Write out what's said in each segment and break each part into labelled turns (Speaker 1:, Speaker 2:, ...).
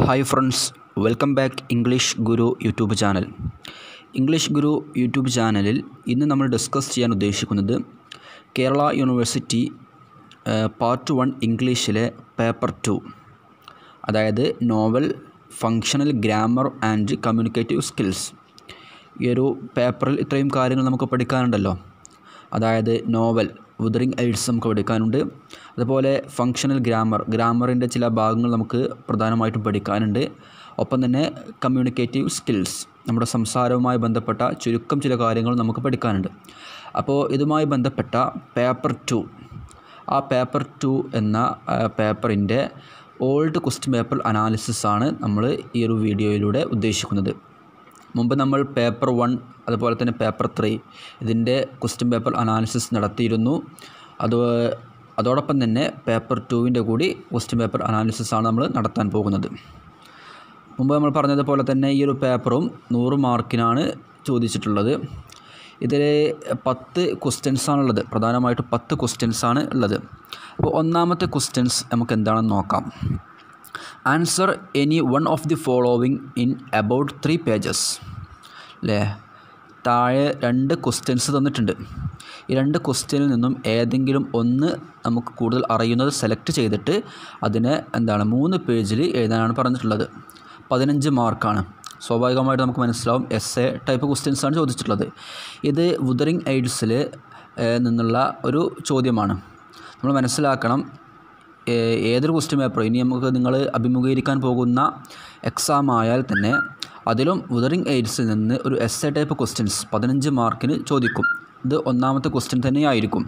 Speaker 1: hi friends welcome back English Guru YouTube channel English Guru YouTube ചാനലിൽ ഇന്ന് നമ്മൾ discuss ചെയ്യാൻ ഉദ്ദേശിക്കുന്നത് കേരള യൂണിവേഴ്സിറ്റി പാർട്ട് വൺ ഇംഗ്ലീഷിലെ പേപ്പർ ടു അതായത് novel functional grammar and communicative skills ഈ ഒരു പേപ്പറിൽ ഇത്രയും കാര്യങ്ങൾ നമുക്ക് പഠിക്കാനുണ്ടല്ലോ അതായത് നോവൽ വിതറിങ് എയ്ഡ്സ് നമുക്ക് പഠിക്കാനുണ്ട് അതുപോലെ ഫങ്ഷണൽ ഗ്രാമർ ഗ്രാമറിൻ്റെ ചില ഭാഗങ്ങൾ നമുക്ക് പ്രധാനമായിട്ടും പഠിക്കാനുണ്ട് ഒപ്പം തന്നെ കമ്മ്യൂണിക്കേറ്റീവ് സ്കിൽസ് നമ്മുടെ സംസാരവുമായി ബന്ധപ്പെട്ട ചുരുക്കം ചില കാര്യങ്ങൾ നമുക്ക് പഠിക്കാനുണ്ട് അപ്പോൾ ഇതുമായി ബന്ധപ്പെട്ട പേപ്പർ ടു ആ പേപ്പർ ടു എന്ന പേപ്പറിൻ്റെ ഓൾഡ് ക്വസ്റ്റ്യൻ പേപ്പർ അനാലിസിസ് ആണ് നമ്മൾ ഈ ഒരു വീഡിയോയിലൂടെ ഉദ്ദേശിക്കുന്നത് മുമ്പ് നമ്മൾ പേപ്പർ വൺ അതുപോലെ തന്നെ പേപ്പർ ത്രീ ഇതിൻ്റെ ക്വസ്റ്റ്യൻ പേപ്പർ അനാലിസിസ് നടത്തിയിരുന്നു അത് അതോടൊപ്പം തന്നെ പേപ്പർ ടുവിൻ്റെ കൂടി ക്വസ്റ്റ്യൻ പേപ്പർ അനാലിസിസാണ് നമ്മൾ നടത്താൻ പോകുന്നത് മുമ്പ് നമ്മൾ പറഞ്ഞതുപോലെ തന്നെ ഈ ഒരു പേപ്പറും നൂറ് മാർക്കിനാണ് ചോദിച്ചിട്ടുള്ളത് ഇതിൽ പത്ത് ക്വസ്റ്റ്യൻസാണുള്ളത് പ്രധാനമായിട്ട് പത്ത് ക്വസ്റ്റ്യൻസാണ് ഉള്ളത് അപ്പോൾ ഒന്നാമത്തെ ക്വസ്റ്റ്യൻസ് നമുക്ക് എന്താണെന്ന് നോക്കാം answer any one of the following in about three pages അല്ലേ താഴെ രണ്ട് ക്വസ്റ്റ്യൻസ് തന്നിട്ടുണ്ട് ഈ രണ്ട് ക്വസ്റ്റ്യനിൽ നിന്നും ഏതെങ്കിലും ഒന്ന് നമുക്ക് കൂടുതൽ അറിയുന്നത് സെലക്ട് ചെയ്തിട്ട് അതിനെ എന്താണ് മൂന്ന് പേജിൽ എഴുതാനാണ് പറഞ്ഞിട്ടുള്ളത് പതിനഞ്ച് മാർക്കാണ് സ്വാഭാവികമായിട്ട് നമുക്ക് മനസ്സിലാവും എസ് എ ടൈപ്പ് ക്വസ്റ്റ്യൻസാണ് ചോദിച്ചിട്ടുള്ളത് ഇത് വുദറിങ് എയ്ഡ്സിൽ നിന്നുള്ള ഒരു ചോദ്യമാണ് നമ്മൾ മനസ്സിലാക്കണം ഏതൊരു ക്വസ്റ്റ്യൻ പേപ്പറും ഇനി നമുക്ക് നിങ്ങൾ അഭിമുഖീകരിക്കാൻ പോകുന്ന എക്സാം ആയാൽ തന്നെ അതിലും വിതറിങ് എയ്ഡ്സിൽ നിന്ന് ഒരു എസ് എ ടൈപ്പ് ക്വസ്റ്റ്യൻസ് പതിനഞ്ച് മാർക്കിന് ചോദിക്കും ഇത് ഒന്നാമത്തെ ക്വസ്റ്റ്യൻ തന്നെയായിരിക്കും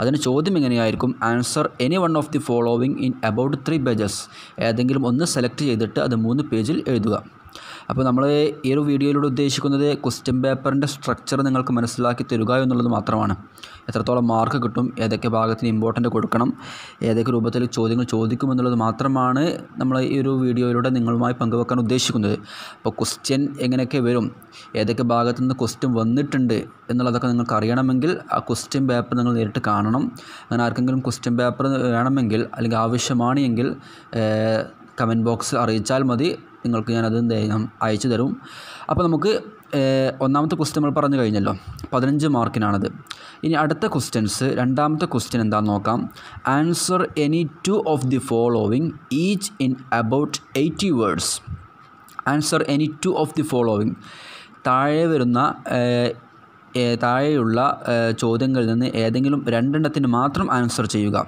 Speaker 1: അതിന് ചോദ്യം എങ്ങനെയായിരിക്കും answer any one of the following in about three pages ഏതെങ്കിലും ഒന്ന് സെലക്ട് ചെയ്തിട്ട് അത് മൂന്ന് പേജിൽ എഴുതുക അപ്പോൾ നമ്മൾ ഈ ഒരു വീഡിയോയിലൂടെ ഉദ്ദേശിക്കുന്നത് ക്വസ്റ്റ്യൻ പേപ്പറിൻ്റെ സ്ട്രക്ചർ നിങ്ങൾക്ക് മനസ്സിലാക്കി തരുക എന്നുള്ളത് മാത്രമാണ് എത്രത്തോളം മാർക്ക് കിട്ടും ഏതൊക്കെ ഭാഗത്തിന് ഇമ്പോർട്ടൻ്റ് കൊടുക്കണം ഏതൊക്കെ രൂപത്തിൽ ചോദ്യങ്ങൾ ചോദിക്കും എന്നുള്ളത് മാത്രമാണ് നമ്മൾ ഈ ഒരു വീഡിയോയിലൂടെ നിങ്ങളുമായി പങ്കുവെക്കാൻ ഉദ്ദേശിക്കുന്നത് അപ്പോൾ ക്വസ്റ്റ്യൻ എങ്ങനെയൊക്കെ വരും ഏതൊക്കെ ഭാഗത്തു നിന്ന് ക്വസ്റ്റ്യൻ വന്നിട്ടുണ്ട് എന്നുള്ളതൊക്കെ നിങ്ങൾക്ക് അറിയണമെങ്കിൽ ആ ക്വസ്റ്റ്യൻ പേപ്പർ നിങ്ങൾ നേരിട്ട് കാണണം അങ്ങനെ ആർക്കെങ്കിലും ക്വസ്റ്റ്യൻ പേപ്പർ വേണമെങ്കിൽ അല്ലെങ്കിൽ ആവശ്യമാണ് എങ്കിൽ കമൻറ്റ് ബോക്സ് അറിയിച്ചാൽ മതി നിങ്ങൾക്ക് ഞാനത് അയച്ചു തരും അപ്പോൾ നമുക്ക് ഒന്നാമത്തെ ക്വസ്റ്റ്യൻ നമ്മൾ പറഞ്ഞു കഴിഞ്ഞല്ലോ പതിനഞ്ച് മാർക്കിനാണത് ഇനി അടുത്ത ക്വസ്റ്റ്യൻസ് രണ്ടാമത്തെ ക്വസ്റ്റ്യൻ എന്താണെന്ന് നോക്കാം answer any two of the following each in about eighty words answer any two of the following താഴെ വരുന്ന താഴെയുള്ള ചോദ്യങ്ങളിൽ നിന്ന് ഏതെങ്കിലും രണ്ടെണ്ണത്തിന് മാത്രം ആൻസർ ചെയ്യുക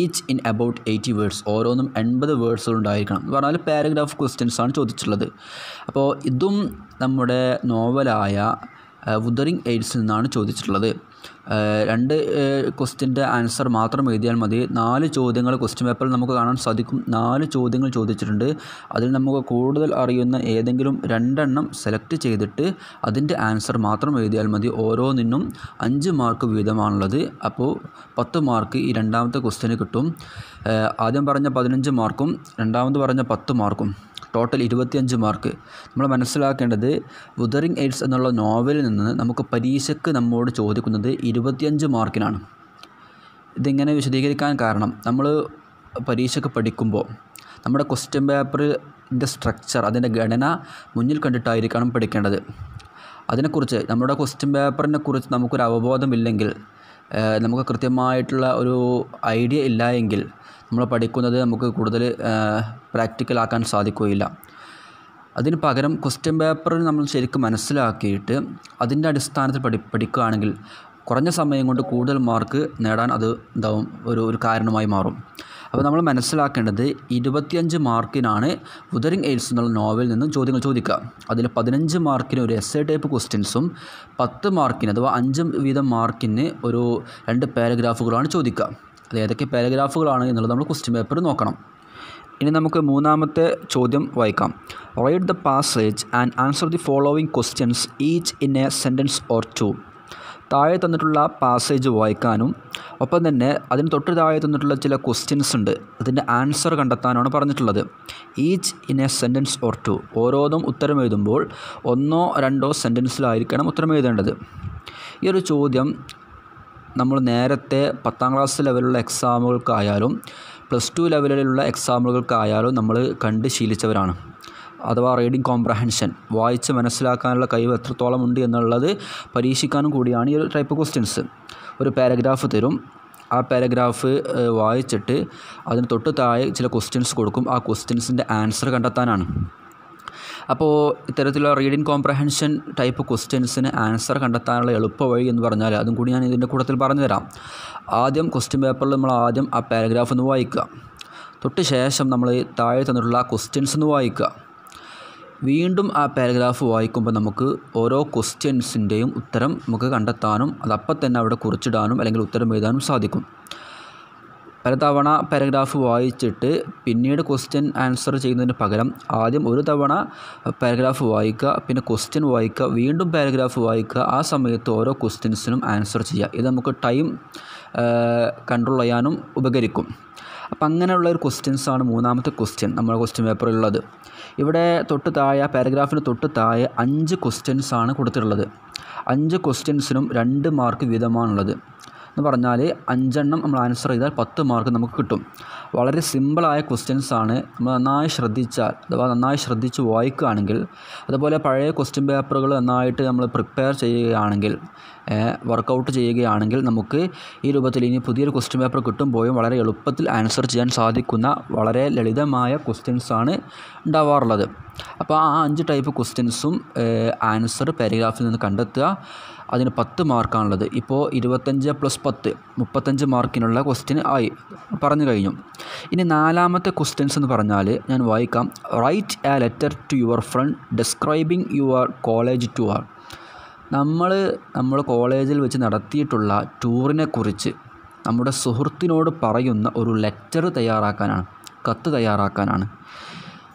Speaker 1: each in about eighty words ഓരോന്നും എൺപത് വേർഡ്സുകൾ ഉണ്ടായിരിക്കണം എന്ന് പറഞ്ഞാൽ പാരഗ്രാഫ് ക്വസ്റ്റ്യൻസ് ആണ് ചോദിച്ചിട്ടുള്ളത് അപ്പോൾ ഇതും നമ്മുടെ നോവലായ വുദറിങ് എയ്ഡ്സിൽ നിന്നാണ് ചോദിച്ചിട്ടുള്ളത് രണ്ട് ക്വസ്റ്റ്യൻ്റെ ആൻസർ മാത്രം എഴുതിയാൽ മതി നാല് ചോദ്യങ്ങൾ ക്വസ്റ്റ്യൻ പേപ്പറിൽ നമുക്ക് കാണാൻ സാധിക്കും നാല് ചോദ്യങ്ങൾ ചോദിച്ചിട്ടുണ്ട് അതിൽ നമുക്ക് കൂടുതൽ അറിയുന്ന ഏതെങ്കിലും രണ്ടെണ്ണം സെലക്ട് ചെയ്തിട്ട് അതിൻ്റെ ആൻസർ മാത്രം എഴുതിയാൽ മതി ഓരോന്നിനും അഞ്ച് മാർക്ക് വീതമാണുള്ളത് അപ്പോൾ പത്ത് മാർക്ക് ഈ രണ്ടാമത്തെ ക്വസ്റ്റ്യന് കിട്ടും ആദ്യം പറഞ്ഞ പതിനഞ്ച് മാർക്കും രണ്ടാമത് പറഞ്ഞ പത്ത് മാർക്കും ടോട്ടൽ ഇരുപത്തിയഞ്ച് മാർക്ക് നമ്മൾ മനസ്സിലാക്കേണ്ടത് വുതറിങ് എയ്ഡ്സ് എന്നുള്ള നോവലിൽ നിന്ന് നമുക്ക് പരീക്ഷയ്ക്ക് നമ്മോട് ചോദിക്കുന്നത് ഇരുപത്തിയഞ്ച് മാർക്കിനാണ് ഇതിങ്ങനെ വിശദീകരിക്കാൻ കാരണം നമ്മൾ പരീക്ഷയ്ക്ക് പഠിക്കുമ്പോൾ നമ്മുടെ ക്വസ്റ്റ്യൻ പേപ്പറിൻ്റെ സ്ട്രക്ചർ അതിൻ്റെ ഘടന മുന്നിൽ കണ്ടിട്ടായിരിക്കണം പഠിക്കേണ്ടത് അതിനെക്കുറിച്ച് നമ്മുടെ ക്വസ്റ്റ്യൻ പേപ്പറിനെ കുറിച്ച് നമുക്കൊരു അവബോധമില്ലെങ്കിൽ നമുക്ക് കൃത്യമായിട്ടുള്ള ഒരു ഐഡിയ ഇല്ല എങ്കിൽ നമ്മൾ പഠിക്കുന്നത് നമുക്ക് കൂടുതൽ പ്രാക്ടിക്കലാക്കാൻ സാധിക്കുകയില്ല അതിന് പകരം ക്വസ്റ്റ്യൻ പേപ്പറിൽ നമ്മൾ ശരിക്കും മനസ്സിലാക്കിയിട്ട് അതിൻ്റെ അടിസ്ഥാനത്തിൽ പഠി പഠിക്കുകയാണെങ്കിൽ കുറഞ്ഞ സമയം കൊണ്ട് കൂടുതൽ മാർക്ക് നേടാൻ അത് എന്താവും ഒരു ഒരു കാരണമായി മാറും അപ്പോൾ നമ്മൾ മനസ്സിലാക്കേണ്ടത് ഇരുപത്തിയഞ്ച് മാർക്കിനാണ് ഉദരിങ് എയ്ഡ്സ് എന്നുള്ള നോവലിൽ നിന്നും ചോദ്യങ്ങൾ ചോദിക്കുക അതിൽ പതിനഞ്ച് മാർക്കിന് ഒരു എസ് എ ടൈപ്പ് ക്വസ്റ്റ്യൻസും പത്ത് മാർക്കിന് അഥവാ അഞ്ച് വീതം മാർക്കിന് ഒരു രണ്ട് പാരഗ്രാഫുകളാണ് ചോദിക്കുക അത് ഏതൊക്കെ പാരഗ്രാഫുകളാണ് എന്നുള്ളത് നമ്മൾ ക്വസ്റ്റ്യൻ പേപ്പർ നോക്കണം ഇനി നമുക്ക് മൂന്നാമത്തെ ചോദ്യം വായിക്കാം read the passage and answer the following questions each in a sentence or two താഴെ തന്നിട്ടുള്ള പാസേജ് വായിക്കാനും ഒപ്പം തന്നെ അതിന് തൊട്ട് താഴെ തന്നിട്ടുള്ള ചില ക്വസ്റ്റ്യൻസ് ഉണ്ട് അതിൻ്റെ ആൻസർ കണ്ടെത്താനാണ് പറഞ്ഞിട്ടുള്ളത് each in a sentence or two ഓരോന്നും ഉത്തരം എഴുതുമ്പോൾ ഒന്നോ രണ്ടോ സെൻറ്റൻസിലായിരിക്കണം ഉത്തരം എഴുതേണ്ടത് ഈ ഒരു ചോദ്യം നമ്മൾ നേരത്തെ പത്താം ക്ലാസ് ലെവലിലുള്ള എക്സാമുകൾക്കായാലും പ്ലസ് ടു ലെവലിലുള്ള എക്സാമുകൾക്കായാലും നമ്മൾ കണ്ട് ശീലിച്ചവരാണ് അഥവാ റീഡിംഗ് കോംപ്രഹെൻഷൻ വായിച്ച് മനസ്സിലാക്കാനുള്ള കഴിവ് എത്രത്തോളം ഉണ്ട് എന്നുള്ളത് പരീക്ഷിക്കാനും കൂടിയാണ് ഈ ഒരു ടൈപ്പ് ക്വസ്റ്റ്യൻസ് ഒരു പാരഗ്രാഫ് തരും ആ പാരഗ്രാഫ് വായിച്ചിട്ട് അതിന് തൊട്ട് താഴെ ചില ക്വസ്റ്റ്യൻസ് കൊടുക്കും ആ ക്വസ്റ്റ്യൻസിൻ്റെ ആൻസർ കണ്ടെത്താനാണ് അപ്പോൾ ഇത്തരത്തിലുള്ള റീഡിങ് കോംപ്രഹെൻഷൻ ടൈപ്പ് ക്വസ്റ്റ്യൻസിന് ആൻസർ കണ്ടെത്താനുള്ള എളുപ്പ വഴി എന്ന് പറഞ്ഞാൽ അതും കൂടി ഞാൻ ഇതിൻ്റെ കൂട്ടത്തിൽ പറഞ്ഞുതരാം ആദ്യം ക്വസ്റ്റ്യൻ പേപ്പറിൽ നമ്മൾ ആദ്യം ആ പാരഗ്രാഫ് ഒന്ന് വായിക്കുക തൊട്ട് ശേഷം നമ്മൾ താഴെ തന്നിട്ടുള്ള ക്വസ്റ്റ്യൻസ് ഒന്ന് വായിക്കുക വീണ്ടും ആ പാരഗ്രാഫ് വായിക്കുമ്പോൾ നമുക്ക് ഓരോ ക്വസ്റ്റ്യൻസിൻ്റെയും ഉത്തരം നമുക്ക് കണ്ടെത്താനും അതപ്പം തന്നെ അവിടെ കുറിച്ചിടാനും അല്ലെങ്കിൽ ഉത്തരം എഴുതാനും സാധിക്കും പലതവണ പാരഗ്രാഫ് വായിച്ചിട്ട് പിന്നീട് ക്വസ്റ്റ്യൻ ആൻസർ ചെയ്യുന്നതിന് പകരം ആദ്യം ഒരു തവണ പാരഗ്രാഫ് വായിക്കുക പിന്നെ ക്വസ്റ്റ്യൻ വായിക്കുക വീണ്ടും പാരഗ്രാഫ് വായിക്കുക ആ സമയത്ത് ഓരോ ക്വസ്റ്റ്യൻസിനും ആൻസർ ചെയ്യുക ഇത് നമുക്ക് ടൈം കൺട്രോൾ ചെയ്യാനും ഉപകരിക്കും അപ്പം അങ്ങനെയുള്ള ഒരു ക്വസ്റ്റ്യൻസാണ് മൂന്നാമത്തെ ക്വസ്റ്റ്യൻ നമ്മുടെ ക്വസ്റ്റ്യൻ ഉള്ളത് ഇവിടെ തൊട്ട് താഴെ പാരഗ്രാഫിന് തൊട്ട് താഴെ അഞ്ച് ക്വസ്റ്റ്യൻസാണ് കൊടുത്തിട്ടുള്ളത് അഞ്ച് ക്വസ്റ്റ്യൻസിനും രണ്ട് മാർക്ക് വീതമാണുള്ളത് എന്ന് പറഞ്ഞാൽ അഞ്ചെണ്ണം നമ്മൾ ആൻസർ ചെയ്താൽ പത്ത് മാർക്ക് നമുക്ക് കിട്ടും വളരെ സിമ്പിളായ ക്വസ്റ്റ്യൻസ് ആണ് നമ്മൾ നന്നായി ശ്രദ്ധിച്ചാൽ അഥവാ നന്നായി ശ്രദ്ധിച്ച് വായിക്കുകയാണെങ്കിൽ അതുപോലെ പഴയ ക്വസ്റ്റ്യൻ പേപ്പറുകൾ നന്നായിട്ട് നമ്മൾ പ്രിപ്പയർ ചെയ്യുകയാണെങ്കിൽ വർക്കൗട്ട് ചെയ്യുകയാണെങ്കിൽ നമുക്ക് ഈ രൂപത്തിൽ ഇനി പുതിയൊരു ക്വസ്റ്റ്യൻ പേപ്പർ കിട്ടുമ്പോഴും വളരെ എളുപ്പത്തിൽ ആൻസർ ചെയ്യാൻ സാധിക്കുന്ന വളരെ ലളിതമായ ആണ് ഉണ്ടാവാറുള്ളത് അപ്പോൾ ആ അഞ്ച് ടൈപ്പ് ക്വസ്റ്റ്യൻസും ആൻസർ പാരഗ്രാഫിൽ നിന്ന് കണ്ടെത്തുക അതിന് പത്ത് മാർക്കാണുള്ളത് ഇപ്പോൾ ഇരുപത്തഞ്ച് പ്ലസ് പത്ത് മുപ്പത്തഞ്ച് മാർക്കിനുള്ള ക്വസ്റ്റ്യൻ ആയി പറഞ്ഞു കഴിഞ്ഞു ഇനി നാലാമത്തെ ക്വസ്റ്റ്യൻസ് എന്ന് പറഞ്ഞാൽ ഞാൻ വായിക്കാം write a letter to your friend describing your college tour നമ്മൾ നമ്മൾ കോളേജിൽ വെച്ച് നടത്തിയിട്ടുള്ള ടൂറിനെക്കുറിച്ച് നമ്മുടെ സുഹൃത്തിനോട് പറയുന്ന ഒരു ലെറ്റർ തയ്യാറാക്കാനാണ് കത്ത് തയ്യാറാക്കാനാണ്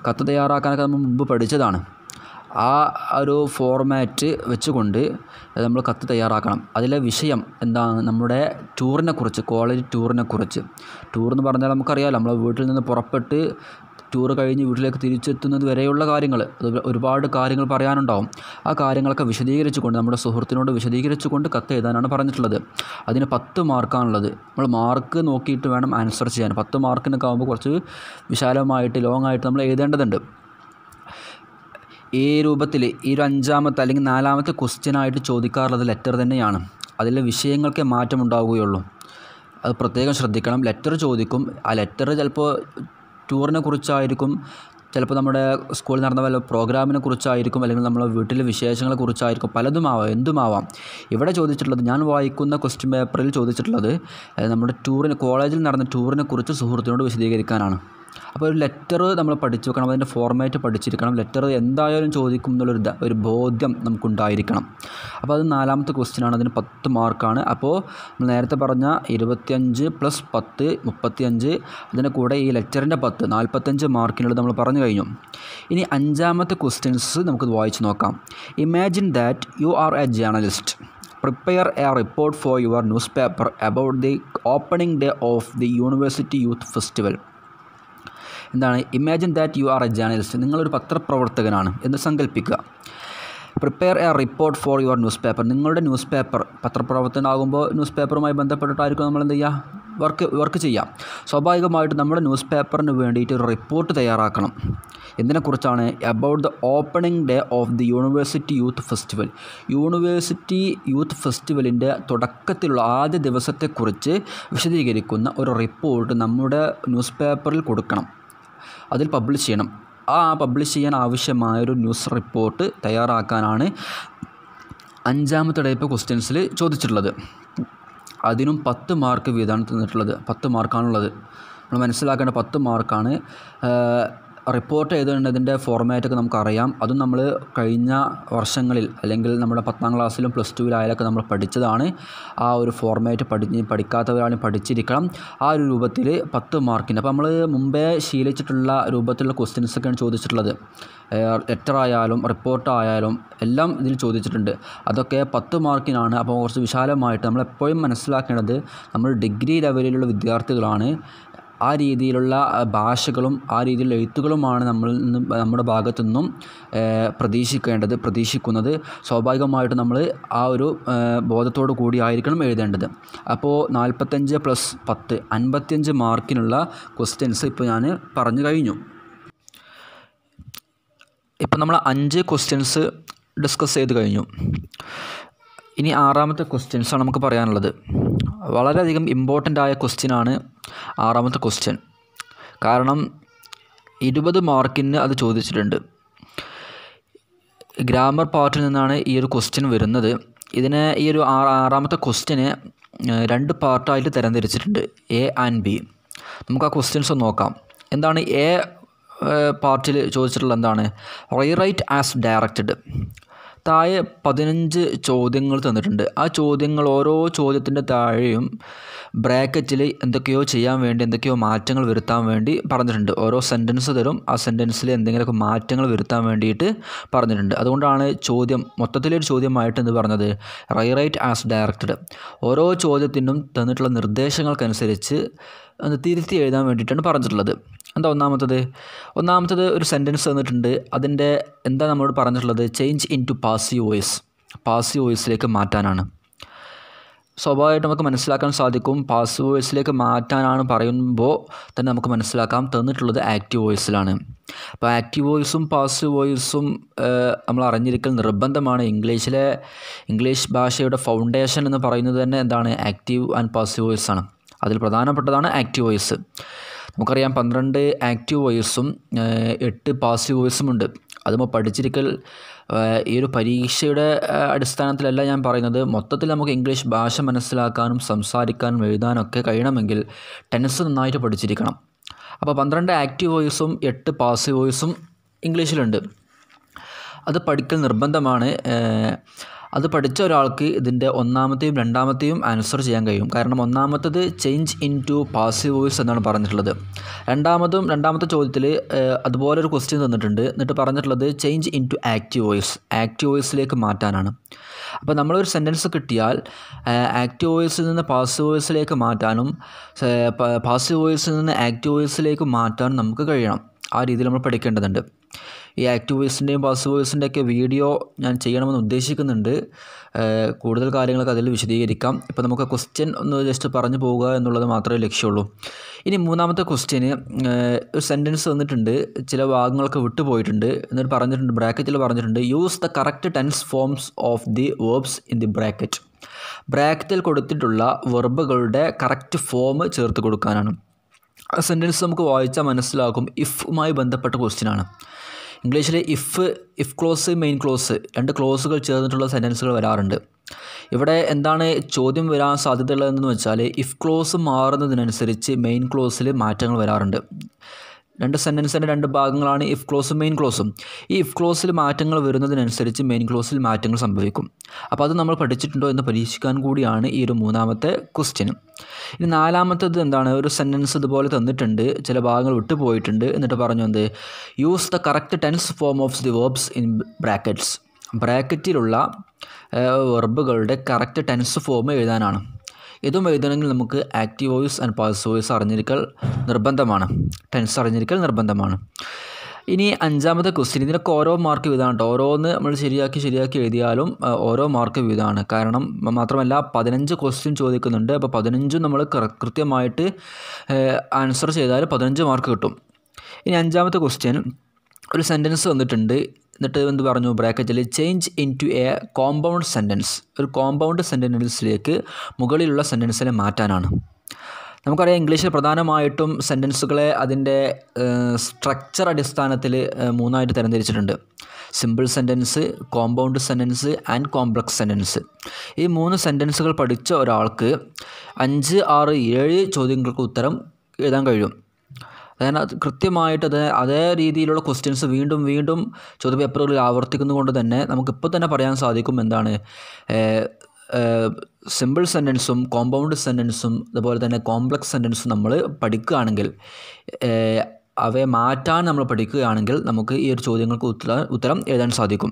Speaker 1: കത്ത് തയ്യാറാക്കാനൊക്കെ നമ്മൾ മുമ്പ് പഠിച്ചതാണ് ആ ഒരു ഫോർമാറ്റ് വെച്ചുകൊണ്ട് നമ്മൾ കത്ത് തയ്യാറാക്കണം അതിലെ വിഷയം എന്താണ് നമ്മുടെ ടൂറിനെക്കുറിച്ച് കോളേജ് ടൂറിനെക്കുറിച്ച് ടൂർ എന്ന് പറഞ്ഞാൽ നമുക്കറിയാമല്ലോ നമ്മളെ വീട്ടിൽ നിന്ന് പുറപ്പെട്ട് ടൂർ കഴിഞ്ഞ് വീട്ടിലേക്ക് തിരിച്ചെത്തുന്നത് വരെയുള്ള കാര്യങ്ങൾ ഒരുപാട് കാര്യങ്ങൾ പറയാനുണ്ടാവും ആ കാര്യങ്ങളൊക്കെ വിശദീകരിച്ചുകൊണ്ട് നമ്മുടെ സുഹൃത്തിനോട് വിശദീകരിച്ചുകൊണ്ട് കത്ത് എഴുതാനാണ് പറഞ്ഞിട്ടുള്ളത് അതിന് പത്ത് മാർക്കാണുള്ളത് നമ്മൾ മാർക്ക് നോക്കിയിട്ട് വേണം ആൻസർ ചെയ്യാൻ പത്ത് മാർക്കിനൊക്കെ ആകുമ്പോൾ കുറച്ച് വിശാലമായിട്ട് ലോങ്ങായിട്ട് ആയിട്ട് നമ്മൾ എഴുതേണ്ടതുണ്ട് ഈ രൂപത്തിൽ ഈ ഒരു അഞ്ചാമത്തെ അല്ലെങ്കിൽ നാലാമത്തെ ക്വസ്റ്റ്യനായിട്ട് ചോദിക്കാറുള്ളത് ലെറ്റർ തന്നെയാണ് അതിലെ വിഷയങ്ങൾക്ക് മാറ്റമുണ്ടാവുകയുള്ളൂ അത് പ്രത്യേകം ശ്രദ്ധിക്കണം ലെറ്റർ ചോദിക്കും ആ ലെറ്റർ ചിലപ്പോൾ ടൂറിനെ കുറിച്ചായിരിക്കും ചിലപ്പോൾ നമ്മുടെ സ്കൂളിൽ നടന്ന വല്ല പ്രോഗ്രാമിനെ കുറിച്ചായിരിക്കും അല്ലെങ്കിൽ നമ്മളെ വീട്ടിലെ വിശേഷങ്ങളെ കുറിച്ചായിരിക്കും പലതുമാവാം എന്തുമാവാം ഇവിടെ ചോദിച്ചിട്ടുള്ളത് ഞാൻ വായിക്കുന്ന ക്വസ്റ്റ്യൻ പേപ്പറിൽ ചോദിച്ചിട്ടുള്ളത് നമ്മുടെ ടൂറിന് കോളേജിൽ നടന്ന ടൂറിനെ കുറിച്ച് സുഹൃത്തിനോട് വിശദീകരിക്കാനാണ് അപ്പോൾ ഒരു ലെറ്റർ നമ്മൾ പഠിച്ചു വെക്കണം അതിൻ്റെ ഫോർമാറ്റ് പഠിച്ചിരിക്കണം ലെറ്റർ എന്തായാലും ചോദിക്കും എന്നുള്ളൊരു ഒരു ബോധ്യം നമുക്കുണ്ടായിരിക്കണം അപ്പോൾ അത് നാലാമത്തെ ക്വസ്റ്റ്യനാണ് അതിന് പത്ത് മാർക്കാണ് അപ്പോൾ നമ്മൾ നേരത്തെ പറഞ്ഞ ഇരുപത്തിയഞ്ച് പ്ലസ് പത്ത് മുപ്പത്തിയഞ്ച് അതിൻ്റെ കൂടെ ഈ ലെറ്ററിൻ്റെ പത്ത് നാൽപ്പത്തഞ്ച് മാർക്കിനുള്ളത് നമ്മൾ പറഞ്ഞു കഴിഞ്ഞു ഇനി അഞ്ചാമത്തെ ക്വസ്റ്റ്യൻസ് നമുക്ക് വായിച്ചു നോക്കാം imagine that you are a journalist prepare a report for your newspaper about the opening day of the university youth festival എന്താണ് imagine that you are a journalist നിങ്ങളൊരു പത്രപ്രവർത്തകനാണ് എന്ന് സങ്കല്പിക്കുക prepare a report for your newspaper നിങ്ങളുടെ newspaper പത്രപ്രവർത്തനാകുമ്പോൾ news പേപ്പറുമായി ബന്ധപ്പെട്ടിട്ടായിരിക്കും നമ്മൾ എന്ത് ചെയ്യുക വർക്ക് വർക്ക് ചെയ്യാം സ്വാഭാവികമായിട്ട് നമ്മുടെ ന്യൂസ് പേപ്പറിന് വേണ്ടിയിട്ട് ഒരു റിപ്പോർട്ട് തയ്യാറാക്കണം എന്തിനെക്കുറിച്ചാണ് about the opening day of the university youth festival university youth ഫെസ്റ്റിവലിൻ്റെ തുടക്കത്തിലുള്ള ആദ്യ ദിവസത്തെക്കുറിച്ച് വിശദീകരിക്കുന്ന ഒരു റിപ്പോർട്ട് നമ്മുടെ ന്യൂസ് പേപ്പറിൽ കൊടുക്കണം അതിൽ പബ്ലിഷ് ചെയ്യണം ആ പബ്ലിഷ് ചെയ്യാൻ ആവശ്യമായൊരു ന്യൂസ് റിപ്പോർട്ട് തയ്യാറാക്കാനാണ് അഞ്ചാമത്തെ ടൈപ്പ് ക്വസ്റ്റ്യൻസിൽ ചോദിച്ചിട്ടുള്ളത് അതിനും പത്ത് മാർക്ക് വീതമാണ് തന്നിട്ടുള്ളത് പത്ത് മാർക്കാണുള്ളത് നമ്മൾ മനസ്സിലാക്കേണ്ട പത്ത് മാർക്കാണ് റിപ്പോർട്ട് എഴുതേണ്ടതിൻ്റെ ഫോർമാറ്റൊക്കെ നമുക്കറിയാം അതും നമ്മൾ കഴിഞ്ഞ വർഷങ്ങളിൽ അല്ലെങ്കിൽ നമ്മുടെ പത്താം ക്ലാസ്സിലും പ്ലസ് ടുവിലായാലൊക്കെ നമ്മൾ പഠിച്ചതാണ് ആ ഒരു ഫോർമാറ്റ് പഠി പഠിക്കാത്തവരാണെങ്കിൽ പഠിച്ചിരിക്കണം ആ ഒരു രൂപത്തിൽ പത്ത് മാർക്കിൻ്റെ അപ്പോൾ നമ്മൾ മുമ്പേ ശീലിച്ചിട്ടുള്ള രൂപത്തിലുള്ള ക്വസ്റ്റ്യൻസൊക്കെയാണ് ചോദിച്ചിട്ടുള്ളത് ലെറ്റർ ആയാലും റിപ്പോർട്ട് ആയാലും എല്ലാം ഇതിൽ ചോദിച്ചിട്ടുണ്ട് അതൊക്കെ പത്ത് മാർക്കിനാണ് അപ്പോൾ കുറച്ച് വിശാലമായിട്ട് നമ്മൾ എപ്പോഴും മനസ്സിലാക്കേണ്ടത് നമ്മൾ ഡിഗ്രി ലെവലിലുള്ള വിദ്യാർത്ഥികളാണ് ആ രീതിയിലുള്ള ഭാഷകളും ആ രീതിയിലുള്ള എഴുത്തുകളുമാണ് നമ്മളിൽ നിന്നും നമ്മുടെ ഭാഗത്തു നിന്നും പ്രതീക്ഷിക്കേണ്ടത് പ്രതീക്ഷിക്കുന്നത് സ്വാഭാവികമായിട്ട് നമ്മൾ ആ ഒരു ബോധത്തോടു കൂടി ആയിരിക്കണം എഴുതേണ്ടത് അപ്പോൾ നാൽപ്പത്തഞ്ച് പ്ലസ് പത്ത് അൻപത്തിയഞ്ച് മാർക്കിനുള്ള ക്വസ്റ്റ്യൻസ് ഇപ്പോൾ ഞാൻ പറഞ്ഞു കഴിഞ്ഞു ഇപ്പം നമ്മൾ അഞ്ച് ക്വസ്റ്റ്യൻസ് ഡിസ്കസ് ചെയ്ത് കഴിഞ്ഞു ഇനി ആറാമത്തെ ക്വസ്റ്റ്യൻസാണ് നമുക്ക് പറയാനുള്ളത് വളരെയധികം ഇമ്പോർട്ടൻ്റ് ആയ ക്വസ്റ്റ്യനാണ് ആറാമത്തെ ക്വസ്റ്റ്യൻ കാരണം ഇരുപത് മാർക്കിന് അത് ചോദിച്ചിട്ടുണ്ട് ഗ്രാമർ പാർട്ടിൽ നിന്നാണ് ഈ ഒരു ക്വസ്റ്റ്യൻ വരുന്നത് ഇതിനെ ഈ ഒരു ആറാമത്തെ ക്വസ്റ്റ്യന് രണ്ട് പാർട്ടായിട്ട് തരംതിരിച്ചിട്ടുണ്ട് എ ആൻഡ് ബി നമുക്ക് ആ ക്വസ്റ്റ്യൻസ് നോക്കാം എന്താണ് എ പാർട്ടിൽ ചോദിച്ചിട്ടുള്ള എന്താണ് റീറൈറ്റ് ആസ് ഡയറക്റ്റഡ് താഴെ പതിനഞ്ച് ചോദ്യങ്ങൾ തന്നിട്ടുണ്ട് ആ ചോദ്യങ്ങൾ ഓരോ ചോദ്യത്തിൻ്റെ താഴെയും ബ്രാക്കറ്റിൽ എന്തൊക്കെയോ ചെയ്യാൻ വേണ്ടി എന്തൊക്കെയോ മാറ്റങ്ങൾ വരുത്താൻ വേണ്ടി പറഞ്ഞിട്ടുണ്ട് ഓരോ സെൻറ്റൻസ് തരും ആ സെൻറ്റൻസിൽ എന്തെങ്കിലുമൊക്കെ മാറ്റങ്ങൾ വരുത്താൻ വേണ്ടിയിട്ട് പറഞ്ഞിട്ടുണ്ട് അതുകൊണ്ടാണ് ചോദ്യം മൊത്തത്തിലൊരു ചോദ്യമായിട്ട് എന്ന് പറഞ്ഞത് റൈറൈറ്റ് ആസ് ഡയറക്റ്റഡ് ഓരോ ചോദ്യത്തിനും തന്നിട്ടുള്ള നിർദ്ദേശങ്ങൾക്കനുസരിച്ച് തിരുത്തി എഴുതാൻ വേണ്ടിയിട്ടാണ് പറഞ്ഞിട്ടുള്ളത് എന്താ ഒന്നാമത്തത് ഒന്നാമത്തത് ഒരു സെൻറ്റൻസ് തന്നിട്ടുണ്ട് അതിൻ്റെ എന്താ നമ്മളോട് പറഞ്ഞിട്ടുള്ളത് change into passive voice passive വോയിസിലേക്ക് മാറ്റാനാണ് സ്വാഭാവികമായിട്ട് നമുക്ക് മനസ്സിലാക്കാൻ സാധിക്കും പാസീവ് വോയിസിലേക്ക് മാറ്റാനാണ് പറയുമ്പോൾ തന്നെ നമുക്ക് മനസ്സിലാക്കാം തന്നിട്ടുള്ളത് ആക്റ്റീവ് വോയിസിലാണ് അപ്പോൾ ആക്റ്റീവ് വോയിസും പാസീവ് വോയിസും നമ്മൾ അറിഞ്ഞിരിക്കൽ നിർബന്ധമാണ് ഇംഗ്ലീഷിലെ ഇംഗ്ലീഷ് ഭാഷയുടെ ഫൗണ്ടേഷൻ എന്ന് പറയുന്നത് തന്നെ എന്താണ് ആക്റ്റീവ് ആൻഡ് പാസീവ് വോയിസാണ് അതിൽ പ്രധാനപ്പെട്ടതാണ് ആക്റ്റീവ് വോയിസ് നമുക്കറിയാം പന്ത്രണ്ട് ആക്റ്റീവ് വോയിസും എട്ട് പാസീവ് വോയിസും ഉണ്ട് അതുമ്പോൾ പഠിച്ചിരിക്കൽ ഈ ഒരു പരീക്ഷയുടെ അടിസ്ഥാനത്തിലല്ല ഞാൻ പറയുന്നത് മൊത്തത്തിൽ നമുക്ക് ഇംഗ്ലീഷ് ഭാഷ മനസ്സിലാക്കാനും സംസാരിക്കാനും എഴുതാനൊക്കെ കഴിയണമെങ്കിൽ ടെൻസ് നന്നായിട്ട് പഠിച്ചിരിക്കണം അപ്പോൾ പന്ത്രണ്ട് ആക്റ്റീവ് വോയിസും എട്ട് പാസീവ് വോയിസും ഇംഗ്ലീഷിലുണ്ട് അത് പഠിക്കൽ നിർബന്ധമാണ് അത് പഠിച്ച ഒരാൾക്ക് ഇതിൻ്റെ ഒന്നാമത്തെയും രണ്ടാമത്തെയും ആൻസർ ചെയ്യാൻ കഴിയും കാരണം ഒന്നാമത്തത് change into passive voice എന്നാണ് പറഞ്ഞിട്ടുള്ളത് രണ്ടാമതും രണ്ടാമത്തെ ചോദ്യത്തിൽ അതുപോലെ ഒരു ക്വസ്റ്റ്യൻ തന്നിട്ടുണ്ട് എന്നിട്ട് പറഞ്ഞിട്ടുള്ളത് change into active voice active വോയിസിലേക്ക് മാറ്റാനാണ് അപ്പോൾ നമ്മളൊരു സെൻറ്റൻസ് കിട്ടിയാൽ ആക്റ്റീവ് വോയിസിൽ നിന്ന് പാസീവ് വോയിസിലേക്ക് മാറ്റാനും പാസീവ് വോയിസിൽ നിന്ന് ആക്റ്റീവ് വോയിസിലേക്ക് മാറ്റാനും നമുക്ക് കഴിയണം ആ രീതിയിൽ നമ്മൾ പഠിക്കേണ്ടതുണ്ട് ഈ ആക്ടിവിസ്റ്റൻ്റെയും പാസ്വേഴ്സിൻ്റെ ഒക്കെ വീഡിയോ ഞാൻ ചെയ്യണമെന്ന് ഉദ്ദേശിക്കുന്നുണ്ട് കൂടുതൽ കാര്യങ്ങളൊക്കെ അതിൽ വിശദീകരിക്കാം ഇപ്പോൾ നമുക്ക് ക്വസ്റ്റ്യൻ ഒന്ന് ജസ്റ്റ് പറഞ്ഞു പോവുക എന്നുള്ളത് മാത്രമേ ലക്ഷ്യമുള്ളൂ ഇനി മൂന്നാമത്തെ ക്വസ്റ്റ്യന് ഒരു സെൻറ്റൻസ് തന്നിട്ടുണ്ട് ചില ഭാഗങ്ങളൊക്കെ വിട്ടുപോയിട്ടുണ്ട് എന്നിട്ട് പറഞ്ഞിട്ടുണ്ട് ബ്രാക്കറ്റിൽ പറഞ്ഞിട്ടുണ്ട് use the correct tense forms of the verbs in the bracket ബ്രാക്കറ്റിൽ കൊടുത്തിട്ടുള്ള വെർബുകളുടെ കറക്റ്റ് ഫോം ചേർത്ത് കൊടുക്കാനാണ് ആ സെൻറ്റൻസ് നമുക്ക് വായിച്ചാൽ മനസ്സിലാകും ഇഫുമായി ബന്ധപ്പെട്ട ക്വസ്റ്റ്യനാണ് ഇംഗ്ലീഷിൽ if if clause main clause രണ്ട് ക്ലോസുകൾ ചേർന്നിട്ടുള്ള സെൻറ്റൻസുകൾ വരാറുണ്ട് ഇവിടെ എന്താണ് ചോദ്യം വരാൻ സാധ്യതയുള്ളതെന്ന് വെച്ചാൽ ഇഫ് ക്ലോസ് മാറുന്നതിനനുസരിച്ച് മെയിൻ ക്ലോസിൽ മാറ്റങ്ങൾ വരാറുണ്ട് രണ്ട് സെൻറ്റൻസിൻ്റെ രണ്ട് ഭാഗങ്ങളാണ് ഇഫ് ക്ലോസും മെയിൻ ക്ലോസും ഈ ഇഫ് ക്ലോസിൽ മാറ്റങ്ങൾ വരുന്നതിനനുസരിച്ച് മെയിൻ ക്ലോസിൽ മാറ്റങ്ങൾ സംഭവിക്കും അപ്പോൾ അത് നമ്മൾ പഠിച്ചിട്ടുണ്ടോ എന്ന് പരീക്ഷിക്കാൻ കൂടിയാണ് ഈ ഒരു മൂന്നാമത്തെ ക്വസ്റ്റ്യൻ ഇനി നാലാമത്തത് എന്താണ് ഒരു സെൻറ്റൻസ് ഇതുപോലെ തന്നിട്ടുണ്ട് ചില ഭാഗങ്ങൾ വിട്ടുപോയിട്ടുണ്ട് എന്നിട്ട് പറഞ്ഞു എന്ത് use the correct tense form of the verbs in brackets ബ്രാക്കറ്റിലുള്ള വെർബുകളുടെ കറക്റ്റ് ടെൻസ് ഫോം എഴുതാനാണ് ഇതും എഴുതണമെങ്കിൽ നമുക്ക് active voice and pass voice അറിഞ്ഞിരിക്കൽ നിർബന്ധമാണ് ടെൻസ് അറിഞ്ഞിരിക്കൽ നിർബന്ധമാണ് ഇനി അഞ്ചാമത്തെ ക്വസ്റ്റ്യൻ ഇതിനൊക്കെ ഓരോ മാർക്ക് വീതമാണ് കേട്ടോ ഓരോന്ന് നമ്മൾ ശരിയാക്കി ശരിയാക്കി എഴുതിയാലും ഓരോ മാർക്ക് വീതമാണ് കാരണം മാത്രമല്ല പതിനഞ്ച് ക്വസ്റ്റ്യൻ ചോദിക്കുന്നുണ്ട് അപ്പോൾ പതിനഞ്ചും നമ്മൾ കൃത്യമായിട്ട് ആൻസർ ചെയ്താൽ പതിനഞ്ച് മാർക്ക് കിട്ടും ഇനി അഞ്ചാമത്തെ ക്വസ്റ്റ്യൻ ഒരു സെൻറ്റൻസ് വന്നിട്ടുണ്ട് എന്നിട്ട് എന്ത് പറഞ്ഞു ബ്രാക്കറ്റിൽ change into a compound sentence ഒരു കോമ്പൗണ്ട് സെൻറ്റൻസിലേക്ക് മുകളിലുള്ള സെൻറ്റൻസിനെ മാറ്റാനാണ് നമുക്കറിയാം ഇംഗ്ലീഷിൽ പ്രധാനമായിട്ടും സെൻറ്റൻസുകളെ അതിൻ്റെ സ്ട്രക്ചർ അടിസ്ഥാനത്തിൽ മൂന്നായിട്ട് തരംതിരിച്ചിട്ടുണ്ട് simple sentence compound sentence and complex sentence ഈ മൂന്ന് സെൻറ്റൻസുകൾ പഠിച്ച ഒരാൾക്ക് അഞ്ച് ആറ് ഏഴ് ചോദ്യങ്ങൾക്ക് ഉത്തരം എഴുതാൻ കഴിയും അതിനകത്ത് കൃത്യമായിട്ട് അതേ അതേ രീതിയിലുള്ള ക്വസ്റ്റ്യൻസ് വീണ്ടും വീണ്ടും ചോദ്യപേപ്പറുകളിൽ ആവർത്തിക്കുന്നത് കൊണ്ട് തന്നെ നമുക്കിപ്പോൾ തന്നെ പറയാൻ സാധിക്കും എന്താണ് സിമ്പിൾ സെൻറ്റൻസും കോമ്പൗണ്ട് സെൻറ്റൻസും അതുപോലെ തന്നെ കോംപ്ലക്സ് സെൻറ്റൻസും നമ്മൾ പഠിക്കുകയാണെങ്കിൽ അവയെ മാറ്റാൻ നമ്മൾ പഠിക്കുകയാണെങ്കിൽ നമുക്ക് ഈ ഒരു ചോദ്യങ്ങൾക്ക് ഉത്തര ഉത്തരം എഴുതാൻ സാധിക്കും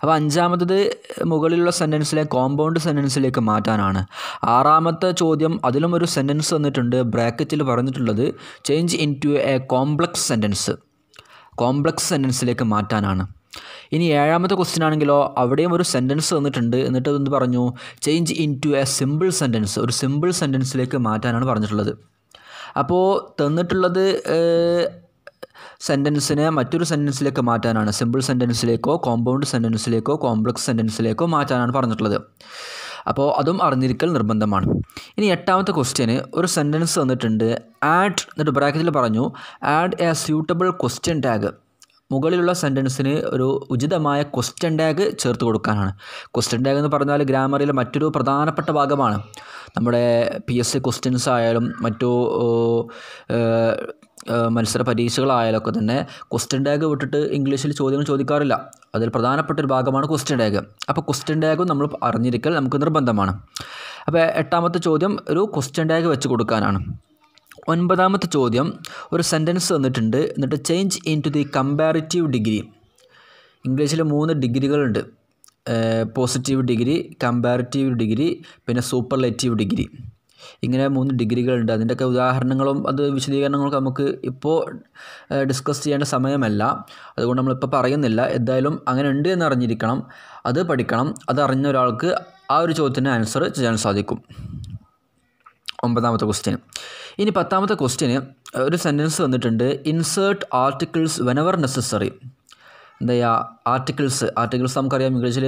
Speaker 1: അപ്പോൾ അഞ്ചാമത്തത് മുകളിലുള്ള സെൻറ്റൻസിലെ കോമ്പൗണ്ട് സെൻറ്റൻസിലേക്ക് മാറ്റാനാണ് ആറാമത്തെ ചോദ്യം അതിലും ഒരു സെൻറ്റൻസ് വന്നിട്ടുണ്ട് ബ്രാക്കറ്റിൽ പറഞ്ഞിട്ടുള്ളത് change into a complex sentence complex സെൻറ്റൻസിലേക്ക് മാറ്റാനാണ് ഇനി ഏഴാമത്തെ ക്വസ്റ്റ്യൻ ആണെങ്കിലോ അവിടെയും ഒരു സെൻറ്റൻസ് തന്നിട്ടുണ്ട് എന്നിട്ട് അതൊന്ന് പറഞ്ഞു change into a simple sentence ഒരു സിമ്പിൾ സെൻറ്റൻസിലേക്ക് മാറ്റാനാണ് പറഞ്ഞിട്ടുള്ളത് അപ്പോൾ തന്നിട്ടുള്ളത് സെൻറ്റൻസിനെ മറ്റൊരു സെൻറ്റൻസിലേക്ക് മാറ്റാനാണ് സിമ്പിൾ സെൻറ്റൻസിലേക്കോ കോമ്പൗണ്ട് സെൻറ്റൻസിലേക്കോ കോംപ്ലക്സ് സെൻറ്റൻസിലേക്കോ മാറ്റാനാണ് പറഞ്ഞിട്ടുള്ളത് അപ്പോൾ അതും അറിഞ്ഞിരിക്കൽ നിർബന്ധമാണ് ഇനി എട്ടാമത്തെ ക്വസ്റ്റ്യന് ഒരു സെൻറ്റൻസ് തന്നിട്ടുണ്ട് ആഡ് എന്നിട്ട് ബ്രാക്കറ്റിൽ പറഞ്ഞു add a suitable question tag മുകളിലുള്ള സെൻറ്റൻസിന് ഒരു ഉചിതമായ ക്വസ്റ്റ്യൻ ടാഗ് ചേർത്ത് കൊടുക്കാനാണ് ക്വസ്റ്റ്യൻ ടാഗ് എന്ന് പറഞ്ഞാൽ ഗ്രാമറിലെ മറ്റൊരു പ്രധാനപ്പെട്ട ഭാഗമാണ് നമ്മുടെ പി എസ് സി ക്വസ്റ്റ്യൻസ് ആയാലും മറ്റു മത്സര ഒക്കെ തന്നെ ക്വസ്റ്റ്യൻ ടാഗ് വിട്ടിട്ട് ഇംഗ്ലീഷിൽ ചോദ്യങ്ങൾ ചോദിക്കാറില്ല അതിൽ പ്രധാനപ്പെട്ട ഒരു ഭാഗമാണ് ക്വസ്റ്റ്യൻ ടാഗ് അപ്പോൾ ക്വസ്റ്റ്യൻ ടാഗും നമ്മൾ അറിഞ്ഞിരിക്കൽ നമുക്ക് നിർബന്ധമാണ് അപ്പോൾ എട്ടാമത്തെ ചോദ്യം ഒരു ക്വസ്റ്റ്യൻ ടാഗ് വെച്ച് കൊടുക്കാനാണ് ഒൻപതാമത്തെ ചോദ്യം ഒരു സെൻറ്റൻസ് തന്നിട്ടുണ്ട് എന്നിട്ട് change into the comparative degree ഇംഗ്ലീഷിൽ മൂന്ന് ഡിഗ്രികളുണ്ട് പോസിറ്റീവ് ഡിഗ്രി കമ്പാരിറ്റീവ് ഡിഗ്രി പിന്നെ സൂപ്പർലേറ്റീവ് ഡിഗ്രി ഇങ്ങനെ മൂന്ന് ഡിഗ്രികളുണ്ട് അതിൻ്റെയൊക്കെ ഉദാഹരണങ്ങളും അത് വിശദീകരണങ്ങളൊക്കെ നമുക്ക് ഇപ്പോൾ ഡിസ്കസ് ചെയ്യേണ്ട സമയമല്ല അതുകൊണ്ട് നമ്മളിപ്പോൾ പറയുന്നില്ല എന്തായാലും അങ്ങനെ ഉണ്ട് എന്ന് അറിഞ്ഞിരിക്കണം അത് പഠിക്കണം അത് അറിഞ്ഞ ഒരാൾക്ക് ആ ഒരു ചോദ്യത്തിന് ആൻസർ ചെയ്യാൻ സാധിക്കും ഒമ്പതാമത്തെ ക്വസ്റ്റ്യൻ ഇനി പത്താമത്തെ ക്വസ്റ്റ്യന് ഒരു സെൻറ്റൻസ് തന്നിട്ടുണ്ട് ഇൻസേർട്ട് ആർട്ടിക്കിൾസ് വെനവർ നെസസറി എന്താ ചെയ്യുക ആർട്ടിക്കിൾസ് ആർട്ടിക്കിൾസ് നമുക്കറിയാം ഇംഗ്ലീഷിൽ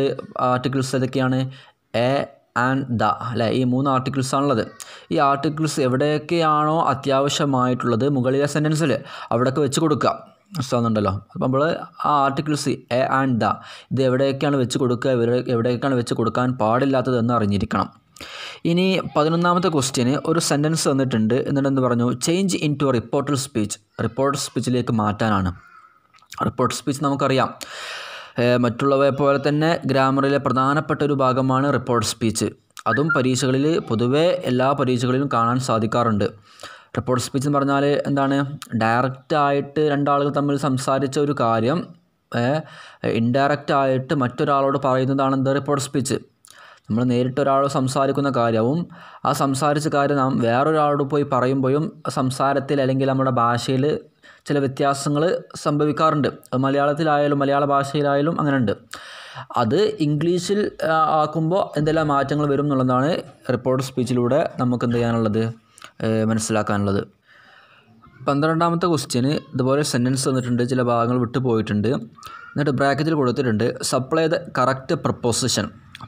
Speaker 1: ആർട്ടിക്കിൾസ് ഏതൊക്കെയാണ് എ ആൻഡ് ദ അല്ലേ ഈ മൂന്ന് ആർട്ടിക്കിൾസാണുള്ളത് ഈ ആർട്ടിക്കിൾസ് എവിടെയൊക്കെയാണോ അത്യാവശ്യമായിട്ടുള്ളത് മുകളിലെ സെൻറ്റൻസിൽ അവിടെയൊക്കെ വെച്ച് കൊടുക്കുക മനസ്സിലാവുന്നുണ്ടല്ലോ അപ്പോൾ നമ്മൾ ആ ആർട്ടിക്കിൾസ് എ ആൻഡ് ദ ഇത് എവിടെയൊക്കെയാണ് വെച്ച് കൊടുക്കുക എവിടെയൊക്കെയാണ് വെച്ച് കൊടുക്കാൻ പാടില്ലാത്തതെന്ന് അറിഞ്ഞിരിക്കണം ഇനി പതിനൊന്നാമത്തെ ക്വസ്റ്റ്യന് ഒരു സെൻറ്റൻസ് തന്നിട്ടുണ്ട് എന്നിട്ടെന്ന് പറഞ്ഞു change into reporter speech reporter സ്പീച്ചിലേക്ക് മാറ്റാനാണ് റിപ്പോർട്ടർ സ്പീച്ച് നമുക്കറിയാം മറ്റുള്ളവയെ പോലെ തന്നെ ഗ്രാമറിലെ പ്രധാനപ്പെട്ട ഒരു ഭാഗമാണ് റിപ്പോർട്ട് സ്പീച്ച് അതും പരീക്ഷകളിൽ പൊതുവേ എല്ലാ പരീക്ഷകളിലും കാണാൻ സാധിക്കാറുണ്ട് റിപ്പോർട്ട് സ്പീച്ച് എന്ന് പറഞ്ഞാൽ എന്താണ് ഡയറക്റ്റ് ആയിട്ട് രണ്ടാളുകൾ തമ്മിൽ സംസാരിച്ച ഒരു കാര്യം ഇൻഡയറക്റ്റ് ആയിട്ട് മറ്റൊരാളോട് പറയുന്നതാണ് എന്താ റിപ്പോർട്ട് സ്പീച്ച് നമ്മൾ നേരിട്ട് ഒരാളോട് സംസാരിക്കുന്ന കാര്യവും ആ സംസാരിച്ച കാര്യം നാം വേറൊരാളോട് പോയി പറയുമ്പോഴും സംസാരത്തിൽ അല്ലെങ്കിൽ നമ്മുടെ ഭാഷയിൽ ചില വ്യത്യാസങ്ങൾ സംഭവിക്കാറുണ്ട് മലയാളത്തിലായാലും മലയാള ഭാഷയിലായാലും ഉണ്ട് അത് ഇംഗ്ലീഷിൽ ആക്കുമ്പോൾ എന്തെല്ലാം മാറ്റങ്ങൾ വരും എന്നുള്ളതാണ് റിപ്പോർട്ട് സ്പീച്ചിലൂടെ നമുക്ക് എന്ത് ചെയ്യാനുള്ളത് മനസ്സിലാക്കാനുള്ളത് പന്ത്രണ്ടാമത്തെ ക്വസ്റ്റ്യന് ഇതുപോലെ സെൻറ്റൻസ് തന്നിട്ടുണ്ട് ചില ഭാഗങ്ങൾ വിട്ടുപോയിട്ടുണ്ട് എന്നിട്ട് ബ്രാക്കറ്റിൽ കൊടുത്തിട്ടുണ്ട് supply the correct preposition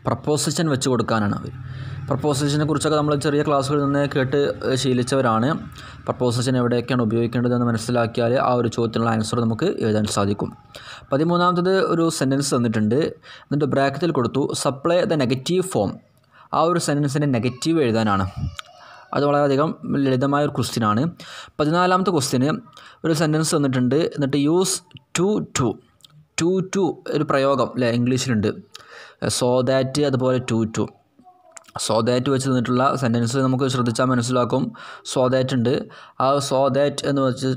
Speaker 1: preposition വെച്ച് കൊടുക്കാനാണ് അവർ പ്രപ്പോസിഷനെ കുറിച്ചൊക്കെ നമ്മൾ ചെറിയ ക്ലാസ്സുകളിൽ നിന്ന് കേട്ട് ശീലിച്ചവരാണ് പ്രപ്പോസിഷൻ എവിടെയൊക്കെയാണ് ഉപയോഗിക്കേണ്ടതെന്ന് മനസ്സിലാക്കിയാൽ ആ ഒരു ചോദ്യത്തിനുള്ള ആൻസർ നമുക്ക് എഴുതാൻ സാധിക്കും പതിമൂന്നാമത്തത് ഒരു സെൻറ്റൻസ് തന്നിട്ടുണ്ട് എന്നിട്ട് ബ്രാക്കറ്റിൽ കൊടുത്തു സപ്ലൈ ദ നെഗറ്റീവ് ഫോം ആ ഒരു സെൻറ്റൻസിൻ്റെ നെഗറ്റീവ് എഴുതാനാണ് അത് വളരെയധികം ലളിതമായ ഒരു ക്വസ്റ്റ്യനാണ് പതിനാലാമത്തെ ക്വസ്റ്റ്യന് ഒരു സെൻറ്റൻസ് തന്നിട്ടുണ്ട് എന്നിട്ട് use too to to to ഒരു പ്രയോഗം അല്ലേ ഇംഗ്ലീഷിലുണ്ട് സോ ദാറ്റ് അതുപോലെ ടു ടു സോ ദാറ്റ് വെച്ച് തന്നിട്ടുള്ള സെൻറ്റൻസ് നമുക്ക് ശ്രദ്ധിച്ചാൽ മനസ്സിലാക്കും സോ ദാറ്റ് ഉണ്ട് ആ സോ ദാറ്റ് എന്ന് വെച്ച്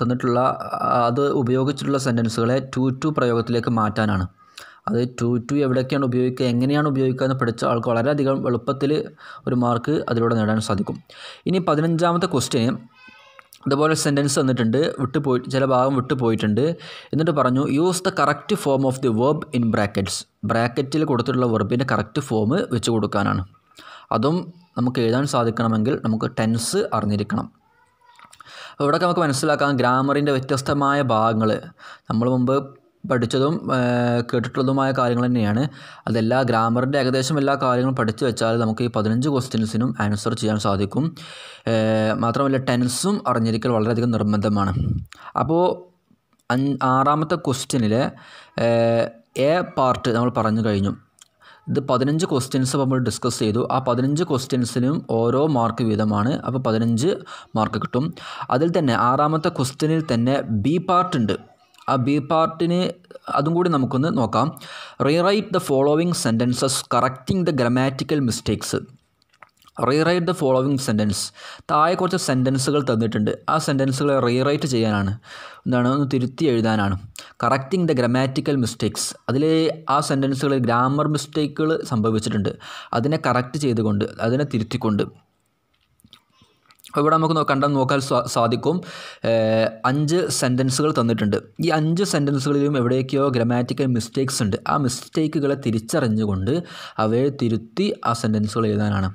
Speaker 1: തന്നിട്ടുള്ള അത് ഉപയോഗിച്ചിട്ടുള്ള സെൻറ്റൻസുകളെ ടു ടു പ്രയോഗത്തിലേക്ക് മാറ്റാനാണ് അത് ടു ടു എവിടെയൊക്കെയാണ് ഉപയോഗിക്കുക എങ്ങനെയാണ് ഉപയോഗിക്കുക എന്ന് പഠിച്ച ആൾക്ക് വളരെയധികം എളുപ്പത്തിൽ ഒരു മാർക്ക് അതിലൂടെ നേടാൻ സാധിക്കും ഇനി പതിനഞ്ചാമത്തെ ക്വസ്റ്റ്യൻ അതുപോലെ സെൻറ്റൻസ് വന്നിട്ടുണ്ട് വിട്ടുപോയി ചില ഭാഗം വിട്ടുപോയിട്ടുണ്ട് എന്നിട്ട് പറഞ്ഞു use the correct form of the verb in brackets ബ്രാക്കറ്റിൽ കൊടുത്തിട്ടുള്ള വെർബിൻ്റെ കറക്റ്റ് ഫോം വെച്ച് കൊടുക്കാനാണ് അതും നമുക്ക് എഴുതാൻ സാധിക്കണമെങ്കിൽ നമുക്ക് ടെൻസ് അറിഞ്ഞിരിക്കണം അപ്പോൾ ഇവിടെയൊക്കെ നമുക്ക് മനസ്സിലാക്കാം ഗ്രാമറിൻ്റെ വ്യത്യസ്തമായ ഭാഗങ്ങൾ നമ്മൾ മുമ്പ് പഠിച്ചതും കേട്ടിട്ടുള്ളതുമായ കാര്യങ്ങൾ തന്നെയാണ് അതെല്ലാ ഗ്രാമറിൻ്റെ ഏകദേശം എല്ലാ കാര്യങ്ങളും പഠിച്ചു വെച്ചാൽ നമുക്ക് ഈ പതിനഞ്ച് ക്വസ്റ്റ്യൻസിനും ആൻസർ ചെയ്യാൻ സാധിക്കും മാത്രമല്ല ടെൻസും അറിഞ്ഞിരിക്കൽ വളരെയധികം നിർബന്ധമാണ് അപ്പോൾ ആറാമത്തെ ക്വസ്റ്റ്യനിലെ എ പാർട്ട് നമ്മൾ പറഞ്ഞു കഴിഞ്ഞു ഇത് പതിനഞ്ച് ക്വസ്റ്റ്യൻസ് നമ്മൾ ഡിസ്കസ് ചെയ്തു ആ പതിനഞ്ച് ക്വസ്റ്റ്യൻസിനും ഓരോ മാർക്ക് വീതമാണ് അപ്പോൾ പതിനഞ്ച് മാർക്ക് കിട്ടും അതിൽ തന്നെ ആറാമത്തെ ക്വസ്റ്റ്യനിൽ തന്നെ ബി പാർട്ട് ഉണ്ട് ആ ബി പാർട്ടിന് അതും കൂടി നമുക്കൊന്ന് നോക്കാം rewrite the following sentences correcting the grammatical mistakes rewrite the following sentence താഴെ കുറച്ച് സെൻറ്റൻസുകൾ തന്നിട്ടുണ്ട് ആ സെൻറ്റൻസുകളെ റീറൈറ്റ് ചെയ്യാനാണ് എന്താണ് ഒന്ന് തിരുത്തി എഴുതാനാണ് കറക്റ്റിംഗ് ദ ഗ്രമാറ്റിക്കൽ മിസ്റ്റേക്സ് അതിൽ ആ സെൻറ്റൻസുകളിൽ ഗ്രാമർ മിസ്റ്റേക്കുകൾ സംഭവിച്ചിട്ടുണ്ട് അതിനെ കറക്റ്റ് ചെയ്തുകൊണ്ട് അതിനെ തിരുത്തിക്കൊണ്ട് ഇവിടെ നമുക്ക് കണ്ടാൽ നോക്കാൻ സാധിക്കും അഞ്ച് സെൻറ്റൻസുകൾ തന്നിട്ടുണ്ട് ഈ അഞ്ച് സെൻറ്റൻസുകളിലും എവിടെയൊക്കെയോ ഗ്രമാറ്റിക്കൽ മിസ്റ്റേക്സ് ഉണ്ട് ആ മിസ്റ്റേക്കുകളെ തിരിച്ചറിഞ്ഞുകൊണ്ട് അവയെ തിരുത്തി ആ സെൻറ്റൻസുകൾ എഴുതാനാണ്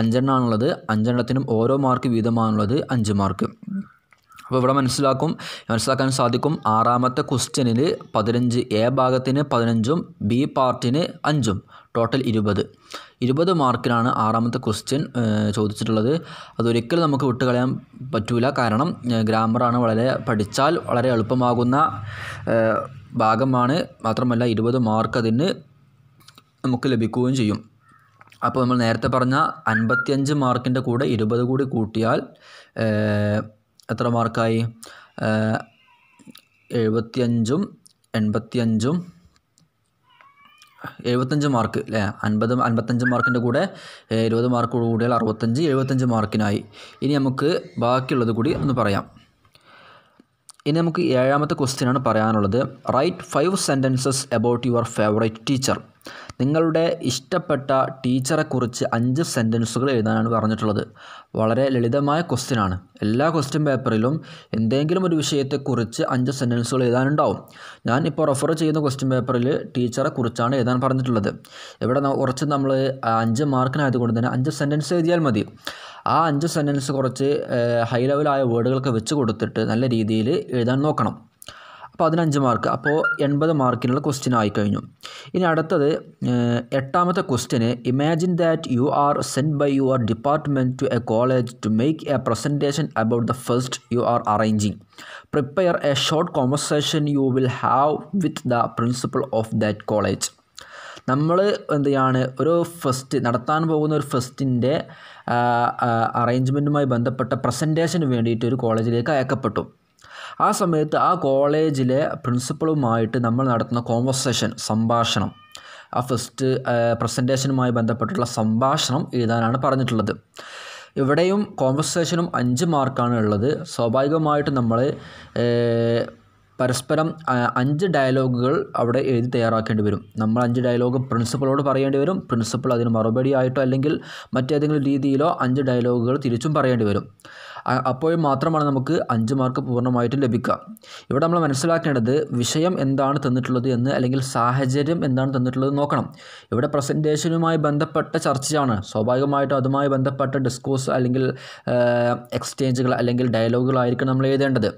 Speaker 1: അഞ്ചെണ്ണമാണുള്ളത് അഞ്ചെണ്ണത്തിനും ഓരോ മാർക്ക് വീതമാണുള്ളത് അഞ്ച് മാർക്ക് അപ്പോൾ ഇവിടെ മനസ്സിലാക്കും മനസ്സിലാക്കാൻ സാധിക്കും ആറാമത്തെ ക്വസ്റ്റ്യനിൽ പതിനഞ്ച് എ ഭാഗത്തിന് പതിനഞ്ചും ബി പാർട്ടിന് അഞ്ചും ടോട്ടൽ ഇരുപത് ഇരുപത് മാർക്കിനാണ് ആറാമത്തെ ക്വസ്റ്റ്യൻ ചോദിച്ചിട്ടുള്ളത് അതൊരിക്കലും നമുക്ക് വിട്ടുകളയാൻ പറ്റൂല കാരണം ഗ്രാമറാണ് വളരെ പഠിച്ചാൽ വളരെ എളുപ്പമാകുന്ന ഭാഗമാണ് മാത്രമല്ല ഇരുപത് മാർക്ക് അതിന് നമുക്ക് ലഭിക്കുകയും ചെയ്യും അപ്പോൾ നമ്മൾ നേരത്തെ പറഞ്ഞ അൻപത്തിയഞ്ച് മാർക്കിൻ്റെ കൂടെ ഇരുപത് കൂടി കൂട്ടിയാൽ എത്ര മാർക്കായി എഴുപത്തിയഞ്ചും എൺപത്തിയഞ്ചും എഴുപത്തഞ്ച് മാർക്ക് അല്ലേ അൻപത് അൻപത്തഞ്ച് മാർക്കിൻ്റെ കൂടെ ഇരുപത് മാർക്ക് കൂടിയാൽ അറുപത്തഞ്ച് എഴുപത്തഞ്ച് മാർക്കിനായി ഇനി നമുക്ക് ബാക്കിയുള്ളത് കൂടി ഒന്ന് പറയാം ഇനി നമുക്ക് ഏഴാമത്തെ ക്വസ്റ്റ്യനാണ് പറയാനുള്ളത് write five sentences about your favourite teacher നിങ്ങളുടെ ഇഷ്ടപ്പെട്ട ടീച്ചറെക്കുറിച്ച് അഞ്ച് സെൻറ്റൻസുകൾ എഴുതാനാണ് പറഞ്ഞിട്ടുള്ളത് വളരെ ലളിതമായ ക്വസ്റ്റ്യനാണ് എല്ലാ ക്വസ്റ്റ്യൻ പേപ്പറിലും എന്തെങ്കിലും ഒരു വിഷയത്തെക്കുറിച്ച് അഞ്ച് സെൻറ്റൻസുകൾ എഴുതാനുണ്ടാവും ഞാൻ ഇപ്പോൾ റെഫർ ചെയ്യുന്ന ക്വസ്റ്റ്യൻ പേപ്പറിൽ കുറിച്ചാണ് എഴുതാൻ പറഞ്ഞിട്ടുള്ളത് ഇവിടെ കുറച്ച് നമ്മൾ അഞ്ച് മാർക്കിനായതുകൊണ്ട് തന്നെ അഞ്ച് സെൻറ്റൻസ് എഴുതിയാൽ മതി ആ അഞ്ച് സെൻറ്റൻസ് കുറച്ച് ഹൈ ലെവലായ വേർഡുകളൊക്കെ വെച്ച് കൊടുത്തിട്ട് നല്ല രീതിയിൽ എഴുതാൻ നോക്കണം പതിനഞ്ച് മാർക്ക് അപ്പോൾ എൺപത് മാർക്കിനുള്ള ക്വസ്റ്റ്യൻ ആയിക്കഴിഞ്ഞു ഇനി അടുത്തത് എട്ടാമത്തെ question imagine that you are sent by your department to a college to make a presentation about the first you are arranging prepare a short conversation you will have with the principal of that college നമ്മൾ എന്താണ് ഒരു first നടത്താൻ പോകുന്ന ഒരു ഫസ്റ്റിൻ്റെ അറേഞ്ച്മെൻറ്റുമായി ബന്ധപ്പെട്ട പ്രസൻറ്റേഷന് വേണ്ടിയിട്ട് ഒരു കോളേജിലേക്ക് അയക്കപ്പെട്ടു ആ സമയത്ത് ആ കോളേജിലെ പ്രിൻസിപ്പളുമായിട്ട് നമ്മൾ നടത്തുന്ന കോൺവെർസേഷൻ സംഭാഷണം ആ ഫസ്റ്റ് പ്രസൻറ്റേഷനുമായി ബന്ധപ്പെട്ടുള്ള സംഭാഷണം എഴുതാനാണ് പറഞ്ഞിട്ടുള്ളത് ഇവിടെയും കോൺവെർസേഷനും അഞ്ച് മാർക്കാണ് ഉള്ളത് സ്വാഭാവികമായിട്ട് നമ്മൾ പരസ്പരം അഞ്ച് ഡയലോഗുകൾ അവിടെ എഴുതി തയ്യാറാക്കേണ്ടി വരും നമ്മൾ അഞ്ച് ഡയലോഗ് പ്രിൻസിപ്പളോട് പറയേണ്ടി വരും പ്രിൻസിപ്പൾ അതിന് മറുപടി ആയിട്ടോ അല്ലെങ്കിൽ മറ്റേതെങ്കിലും രീതിയിലോ അഞ്ച് ഡയലോഗുകൾ തിരിച്ചും പറയേണ്ടി വരും അപ്പോൾ മാത്രമാണ് നമുക്ക് അഞ്ച് മാർക്ക് പൂർണ്ണമായിട്ടും ലഭിക്കുക ഇവിടെ നമ്മൾ മനസ്സിലാക്കേണ്ടത് വിഷയം എന്താണ് തന്നിട്ടുള്ളത് എന്ന് അല്ലെങ്കിൽ സാഹചര്യം എന്താണ് തന്നിട്ടുള്ളത് നോക്കണം ഇവിടെ പ്രസൻറ്റേഷനുമായി ബന്ധപ്പെട്ട ചർച്ചയാണ് സ്വാഭാവികമായിട്ടും അതുമായി ബന്ധപ്പെട്ട ഡിസ്കോഴ്സ് അല്ലെങ്കിൽ എക്സ്ചേഞ്ചുകൾ അല്ലെങ്കിൽ ഡയലോഗുകളായിരിക്കും നമ്മൾ എഴുതേണ്ടത്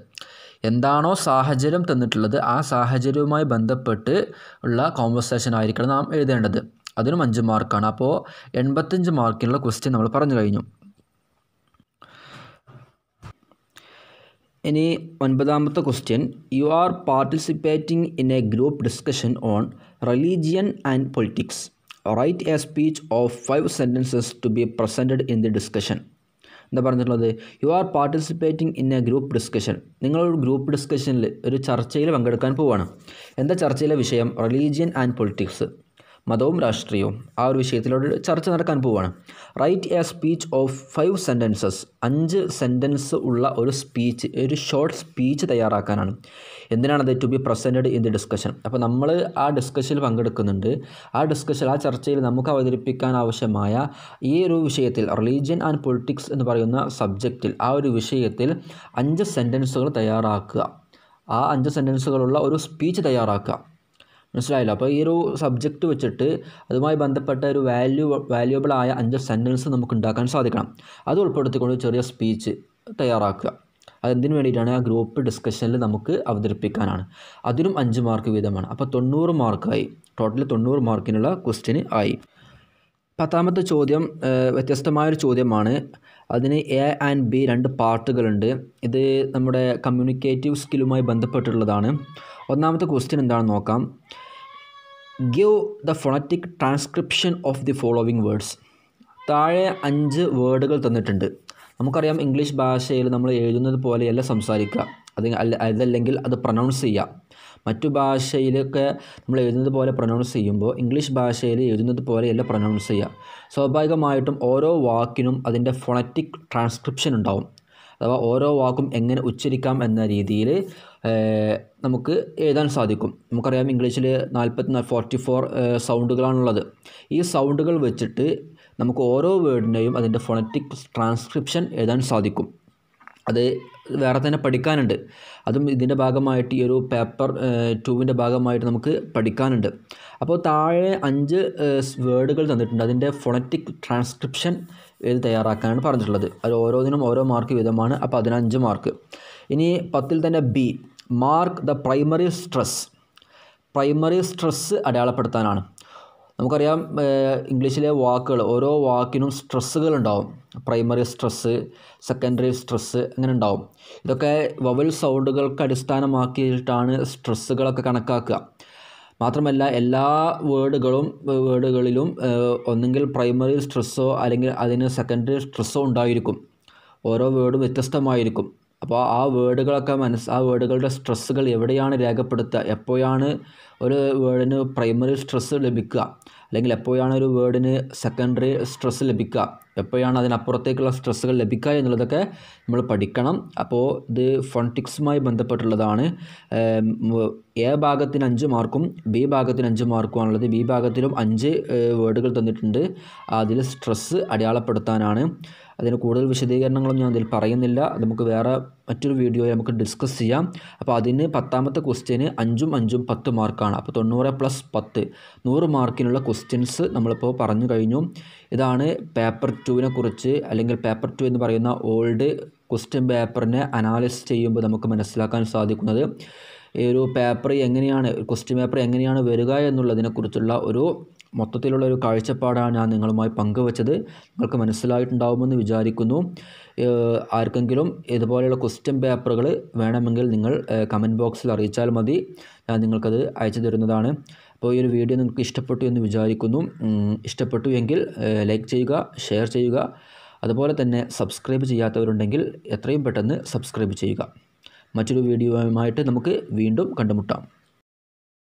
Speaker 1: എന്താണോ സാഹചര്യം തന്നിട്ടുള്ളത് ആ സാഹചര്യവുമായി ബന്ധപ്പെട്ട് ഉള്ള കോൺവെർസേഷൻ ആയിരിക്കണം നാം എഴുതേണ്ടത് അതിനും അഞ്ച് മാർക്കാണ് അപ്പോൾ എൺപത്തഞ്ച് മാർക്കിനുള്ള ക്വസ്റ്റ്യൻ നമ്മൾ പറഞ്ഞു കഴിഞ്ഞു ഇനി ഒൻപതാമത്തെ question you are participating in a group discussion on religion and politics write a speech of five sentences to be presented in the discussion എന്താ പറഞ്ഞിട്ടുള്ളത് you are participating in a group discussion നിങ്ങളൊരു group ഡിസ്കഷനിൽ ഒരു ചർച്ചയിൽ പങ്കെടുക്കാൻ പോവുകയാണ് എന്താ ചർച്ചയിലെ വിഷയം റിലീജിയൻ ആൻഡ് പൊളിറ്റിക്സ് മതവും രാഷ്ട്രീയവും ആ ഒരു വിഷയത്തിലോട് ചർച്ച നടക്കാൻ പോവുകയാണ് write a speech of five sentences അഞ്ച് സെൻറ്റൻസ് ഉള്ള ഒരു സ്പീച്ച് ഒരു ഷോർട്ട് സ്പീച്ച് തയ്യാറാക്കാനാണ് എന്തിനാണ് അത് to be presented in the discussion അപ്പോൾ നമ്മൾ ആ ഡിസ്കഷനിൽ പങ്കെടുക്കുന്നുണ്ട് ആ ഡിസ്കഷൻ ആ ചർച്ചയിൽ നമുക്ക് അവതരിപ്പിക്കാൻ ആവശ്യമായ ഈ ഒരു വിഷയത്തിൽ റിലീജിയൻ ആൻഡ് പൊളിറ്റിക്സ് എന്ന് പറയുന്ന സബ്ജക്റ്റിൽ ആ ഒരു വിഷയത്തിൽ അഞ്ച് സെൻറ്റൻസുകൾ തയ്യാറാക്കുക ആ അഞ്ച് സെൻറ്റൻസുകളുള്ള ഒരു സ്പീച്ച് തയ്യാറാക്കുക മനസ്സിലായില്ല അപ്പോൾ ഈ ഒരു സബ്ജക്റ്റ് വെച്ചിട്ട് അതുമായി ബന്ധപ്പെട്ട ഒരു വാല്യൂ വാല്യൂബിൾ ആയ അഞ്ച് സെൻറ്റൻസ് നമുക്ക് ഉണ്ടാക്കാൻ സാധിക്കണം അത് ഉൾപ്പെടുത്തിക്കൊണ്ട് ചെറിയ സ്പീച്ച് തയ്യാറാക്കുക അതെന്തിനു വേണ്ടിയിട്ടാണ് ആ ഗ്രൂപ്പ് ഡിസ്കഷനിൽ നമുക്ക് അവതരിപ്പിക്കാനാണ് അതിനും അഞ്ച് മാർക്ക് വീതമാണ് അപ്പോൾ തൊണ്ണൂറ് മാർക്കായി ടോട്ടൽ തൊണ്ണൂറ് മാർക്കിനുള്ള ക്വസ്റ്റ്യന് ആയി പത്താമത്തെ ചോദ്യം വ്യത്യസ്തമായൊരു ചോദ്യമാണ് അതിന് എ ആൻഡ് ബി രണ്ട് പാർട്ടുകളുണ്ട് ഇത് നമ്മുടെ കമ്മ്യൂണിക്കേറ്റീവ് സ്കില്ലുമായി ബന്ധപ്പെട്ടുള്ളതാണ് ഒന്നാമത്തെ ക്വസ്റ്റ്യൻ എന്താണെന്ന് നോക്കാം give the phonetic transcription of the following words താഴെ അഞ്ച് വേർഡുകൾ തന്നിട്ടുണ്ട് നമുക്കറിയാം ഇംഗ്ലീഷ് ഭാഷയിൽ നമ്മൾ എഴുതുന്നത് പോലെയല്ല സംസാരിക്കുക അത് അതല്ലെങ്കിൽ അത് പ്രൊനൗൺസ് ചെയ്യുക മറ്റു ഭാഷയിലൊക്കെ നമ്മൾ എഴുതുന്നത് പോലെ പ്രൊനൗൺസ് ചെയ്യുമ്പോൾ ഇംഗ്ലീഷ് ഭാഷയിൽ എഴുതുന്നത് പോലെയല്ല പ്രൊനൗൺസ് ചെയ്യുക സ്വാഭാവികമായിട്ടും ഓരോ വാക്കിനും അതിൻ്റെ ഫൊണറ്റിക് ട്രാൻസ്ക്രിപ്ഷൻ ഉണ്ടാവും അഥവാ ഓരോ വാക്കും എങ്ങനെ ഉച്ചരിക്കാം എന്ന രീതിയിൽ നമുക്ക് എഴുതാൻ സാധിക്കും നമുക്കറിയാം ഇംഗ്ലീഷിൽ നാൽപ്പത്തി ഫോർട്ടി ഫോർ സൗണ്ടുകളാണുള്ളത് ഈ സൗണ്ടുകൾ വെച്ചിട്ട് നമുക്ക് ഓരോ വേർഡിനെയും അതിൻ്റെ ഫോണറ്റിക് ട്രാൻസ്ക്രിപ്ഷൻ എഴുതാൻ സാധിക്കും അത് വേറെ തന്നെ പഠിക്കാനുണ്ട് അതും ഇതിൻ്റെ ഭാഗമായിട്ട് ഈ ഒരു പേപ്പർ ടൂവിൻ്റെ ഭാഗമായിട്ട് നമുക്ക് പഠിക്കാനുണ്ട് അപ്പോൾ താഴെ അഞ്ച് വേർഡുകൾ തന്നിട്ടുണ്ട് അതിൻ്റെ ഫോണറ്റിക് ട്രാൻസ്ക്രിപ്ഷൻ എഴുതി തയ്യാറാക്കാനാണ് പറഞ്ഞിട്ടുള്ളത് അത് ഓരോന്നിനും ഓരോ മാർക്ക് വീതമാണ് അപ്പോൾ അതിനഞ്ച് മാർക്ക് ഇനി പത്തിൽ തന്നെ B mark the primary stress primary stress അടയാളപ്പെടുത്താനാണ് നമുക്കറിയാം ഇംഗ്ലീഷിലെ വാക്കുകൾ ഓരോ വാക്കിനും സ്ട്രെസ്സുകൾ ഉണ്ടാവും പ്രൈമറി സ്ട്രെസ്സ് സെക്കൻഡറി സ്ട്രെസ്സ് അങ്ങനെ ഉണ്ടാവും ഇതൊക്കെ വവൽ സൗണ്ടുകൾക്ക് അടിസ്ഥാനമാക്കിയിട്ടാണ് സ്ട്രെസ്സുകളൊക്കെ കണക്കാക്കുക മാത്രമല്ല എല്ലാ വേർഡുകളും വേർഡുകളിലും ഒന്നെങ്കിൽ പ്രൈമറി സ്ട്രെസ്സോ അല്ലെങ്കിൽ അതിന് സെക്കൻഡറി സ്ട്രെസ്സോ ഉണ്ടായിരിക്കും ഓരോ വേർഡും വ്യത്യസ്തമായിരിക്കും അപ്പോൾ ആ വേഡുകളൊക്കെ മനസ്സ് ആ വേഡുകളുടെ സ്ട്രെസ്സുകൾ എവിടെയാണ് രേഖപ്പെടുത്തുക എപ്പോഴാണ് ഒരു വേർഡിന് പ്രൈമറി സ്ട്രെസ്സ് ലഭിക്കുക അല്ലെങ്കിൽ എപ്പോഴാണ് ഒരു വേർഡിന് സെക്കൻഡറി സ്ട്രെസ്സ് ലഭിക്കുക എപ്പോഴാണ് അതിനപ്പുറത്തേക്കുള്ള സ്ട്രെസ്സുകൾ ലഭിക്കുക എന്നുള്ളതൊക്കെ നമ്മൾ പഠിക്കണം അപ്പോൾ ഇത് ഫോണ്ടിക്സുമായി ബന്ധപ്പെട്ടുള്ളതാണ് എ ഭാഗത്തിന് അഞ്ച് മാർക്കും ബി ഭാഗത്തിന് അഞ്ച് മാർക്കും ആണുള്ളത് ബി ഭാഗത്തിലും അഞ്ച് വേർഡുകൾ തന്നിട്ടുണ്ട് അതിൽ സ്ട്രെസ്സ് അടയാളപ്പെടുത്താനാണ് അതിന് കൂടുതൽ വിശദീകരണങ്ങളും ഞാൻ അതിൽ പറയുന്നില്ല നമുക്ക് വേറെ മറ്റൊരു വീഡിയോ നമുക്ക് ഡിസ്കസ് ചെയ്യാം അപ്പോൾ അതിന് പത്താമത്തെ ക്വസ്റ്റ്യന് അഞ്ചും അഞ്ചും പത്ത് മാർക്കാണ് അപ്പോൾ തൊണ്ണൂറ് പ്ലസ് പത്ത് നൂറ് മാർക്കിനുള്ള ക്വസ്റ്റ്യൻസ് നമ്മളിപ്പോൾ പറഞ്ഞു കഴിഞ്ഞു ഇതാണ് പേപ്പർ ടുവിനെ കുറിച്ച് അല്ലെങ്കിൽ പേപ്പർ ടു എന്ന് പറയുന്ന ഓൾഡ് ക്വസ്റ്റ്യൻ പേപ്പറിനെ അനാലിസ് ചെയ്യുമ്പോൾ നമുക്ക് മനസ്സിലാക്കാൻ സാധിക്കുന്നത് ഈ ഒരു പേപ്പർ എങ്ങനെയാണ് ക്വസ്റ്റ്യൻ പേപ്പർ എങ്ങനെയാണ് വരിക എന്നുള്ളതിനെക്കുറിച്ചുള്ള ഒരു മൊത്തത്തിലുള്ള ഒരു കാഴ്ചപ്പാടാണ് ഞാൻ നിങ്ങളുമായി പങ്കുവച്ചത് നിങ്ങൾക്ക് മനസ്സിലായിട്ടുണ്ടാവുമെന്ന് വിചാരിക്കുന്നു ആർക്കെങ്കിലും ഇതുപോലെയുള്ള ക്വസ്റ്റ്യൻ പേപ്പറുകൾ വേണമെങ്കിൽ നിങ്ങൾ കമൻറ്റ് ബോക്സിൽ അറിയിച്ചാൽ മതി ഞാൻ നിങ്ങൾക്കത് അയച്ചു തരുന്നതാണ് അപ്പോൾ ഈ ഒരു വീഡിയോ നിങ്ങൾക്ക് ഇഷ്ടപ്പെട്ടു എന്ന് വിചാരിക്കുന്നു ഇഷ്ടപ്പെട്ടു എങ്കിൽ ലൈക്ക് ചെയ്യുക ഷെയർ ചെയ്യുക അതുപോലെ തന്നെ സബ്സ്ക്രൈബ് ചെയ്യാത്തവരുണ്ടെങ്കിൽ എത്രയും പെട്ടെന്ന് സബ്സ്ക്രൈബ് ചെയ്യുക മറ്റൊരു വീഡിയോയുമായിട്ട് നമുക്ക് വീണ്ടും കണ്ടുമുട്ടാം